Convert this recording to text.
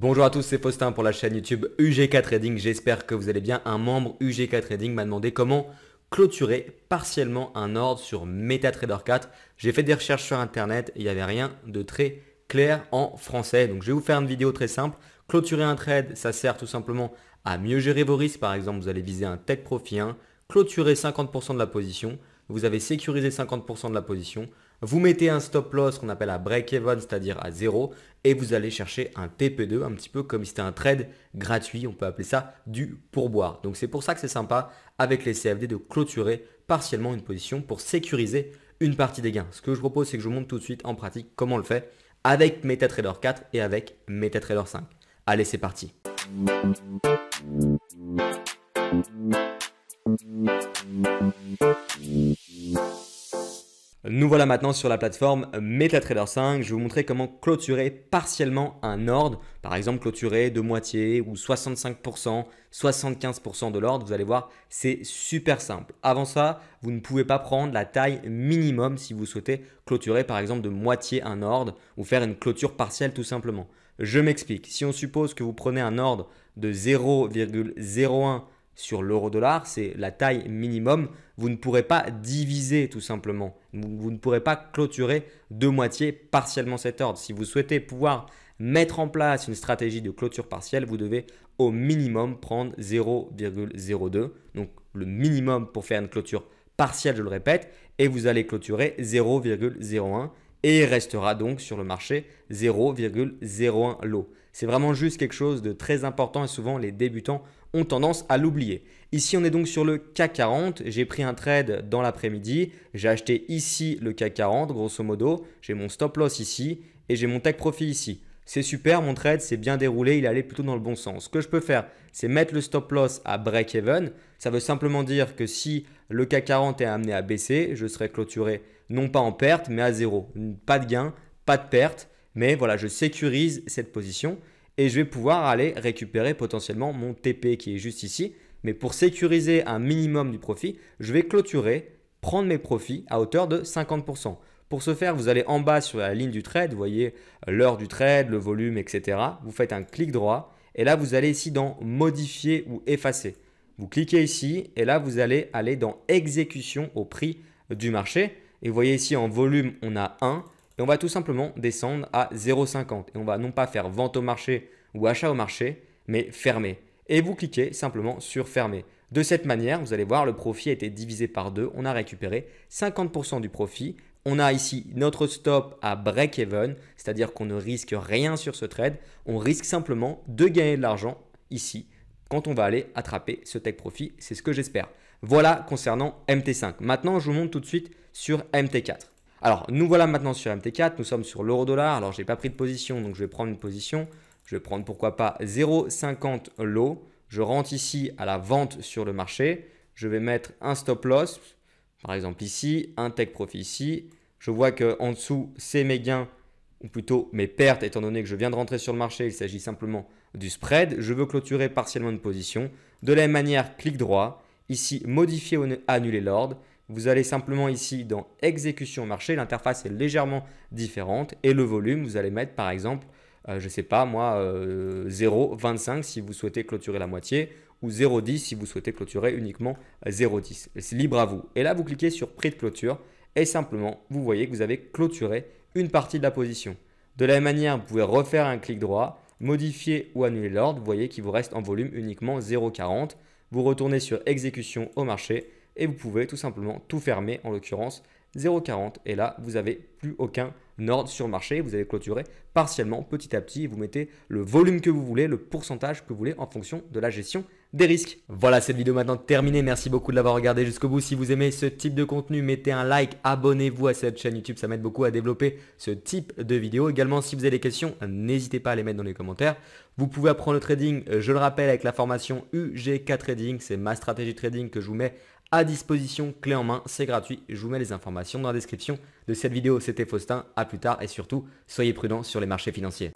Bonjour à tous, c'est Faustin pour la chaîne YouTube UGK Trading. J'espère que vous allez bien. Un membre UGK Trading m'a demandé comment clôturer partiellement un ordre sur MetaTrader 4. J'ai fait des recherches sur internet, il n'y avait rien de très clair en français. Donc je vais vous faire une vidéo très simple. Clôturer un trade, ça sert tout simplement à mieux gérer vos risques. Par exemple, vous allez viser un tech profit 1, clôturer 50% de la position, vous avez sécurisé 50% de la position, vous mettez un stop loss qu'on appelle à break-even, c'est-à-dire à zéro, et vous allez chercher un TP2, un petit peu comme si c'était un trade gratuit, on peut appeler ça du pourboire. Donc c'est pour ça que c'est sympa avec les CFD de clôturer partiellement une position pour sécuriser une partie des gains. Ce que je propose, c'est que je vous montre tout de suite en pratique comment on le fait avec MetaTrader 4 et avec MetaTrader 5. Allez, c'est parti. Nous voilà maintenant sur la plateforme MetaTrader 5. Je vais vous montrer comment clôturer partiellement un ordre. Par exemple, clôturer de moitié ou 65%, 75% de l'ordre. Vous allez voir, c'est super simple. Avant ça, vous ne pouvez pas prendre la taille minimum si vous souhaitez clôturer par exemple de moitié un ordre ou faire une clôture partielle tout simplement. Je m'explique. Si on suppose que vous prenez un ordre de 0,01 sur l'euro-dollar, c'est la taille minimum. Vous ne pourrez pas diviser tout simplement. Vous ne pourrez pas clôturer de moitié partiellement cet ordre. Si vous souhaitez pouvoir mettre en place une stratégie de clôture partielle, vous devez au minimum prendre 0,02. Donc le minimum pour faire une clôture partielle, je le répète, et vous allez clôturer 0,01 et il restera donc sur le marché 0,01 lot. C'est vraiment juste quelque chose de très important et souvent les débutants ont tendance à l'oublier. Ici, on est donc sur le CAC 40. J'ai pris un trade dans l'après-midi. J'ai acheté ici le CAC 40, grosso modo. J'ai mon stop loss ici et j'ai mon take profit ici. C'est super, mon trade s'est bien déroulé, il allait plutôt dans le bon sens. Ce que je peux faire, c'est mettre le stop loss à break even. Ça veut simplement dire que si le CAC 40 est amené à baisser, je serai clôturé non pas en perte, mais à zéro. Pas de gain, pas de perte, mais voilà, je sécurise cette position et je vais pouvoir aller récupérer potentiellement mon TP qui est juste ici. Mais pour sécuriser un minimum du profit, je vais clôturer, prendre mes profits à hauteur de 50%. Pour ce faire, vous allez en bas sur la ligne du trade, vous voyez l'heure du trade, le volume, etc. Vous faites un clic droit et là, vous allez ici dans modifier ou effacer. Vous cliquez ici et là, vous allez aller dans exécution au prix du marché. Et vous voyez ici en volume, on a 1 on va tout simplement descendre à 0,50. Et on va non pas faire vente au marché ou achat au marché, mais fermer. Et vous cliquez simplement sur fermer. De cette manière, vous allez voir, le profit a été divisé par deux. On a récupéré 50% du profit. On a ici notre stop à break-even, c'est-à-dire qu'on ne risque rien sur ce trade. On risque simplement de gagner de l'argent ici quand on va aller attraper ce tech profit. C'est ce que j'espère. Voilà concernant MT5. Maintenant, je vous montre tout de suite sur MT4. Alors, nous voilà maintenant sur MT4, nous sommes sur l'euro-dollar. Alors, je n'ai pas pris de position, donc je vais prendre une position. Je vais prendre pourquoi pas 0,50 low. Je rentre ici à la vente sur le marché. Je vais mettre un stop loss, par exemple ici, un take profit ici. Je vois qu'en dessous, c'est mes gains, ou plutôt mes pertes, étant donné que je viens de rentrer sur le marché. Il s'agit simplement du spread. Je veux clôturer partiellement une position. De la même manière, clic droit. Ici, modifier ou annuler l'ordre. Vous allez simplement ici dans exécution marché, l'interface est légèrement différente et le volume, vous allez mettre par exemple, euh, je ne sais pas moi, 0,25 euh, si vous souhaitez clôturer la moitié ou 0,10 si vous souhaitez clôturer uniquement 0,10. C'est libre à vous. Et là, vous cliquez sur prix de clôture et simplement, vous voyez que vous avez clôturé une partie de la position. De la même manière, vous pouvez refaire un clic droit, modifier ou annuler l'ordre. Vous voyez qu'il vous reste en volume uniquement 0,40. Vous retournez sur exécution au marché et vous pouvez tout simplement tout fermer en l'occurrence 0,40 et là vous n'avez plus aucun ordre sur le marché, vous avez clôturé partiellement petit à petit, vous mettez le volume que vous voulez, le pourcentage que vous voulez en fonction de la gestion des risques. Voilà cette vidéo maintenant terminée, merci beaucoup de l'avoir regardé jusqu'au bout, si vous aimez ce type de contenu mettez un like, abonnez-vous à cette chaîne YouTube, ça m'aide beaucoup à développer ce type de vidéo. Également si vous avez des questions, n'hésitez pas à les mettre dans les commentaires. Vous pouvez apprendre le trading, euh, je le rappelle, avec la formation UGK Trading, c'est ma stratégie de trading que je vous mets à disposition, clé en main, c'est gratuit, je vous mets les informations dans la description de cette vidéo. C'était Faustin, à plus tard et surtout, soyez prudents sur les marchés financiers.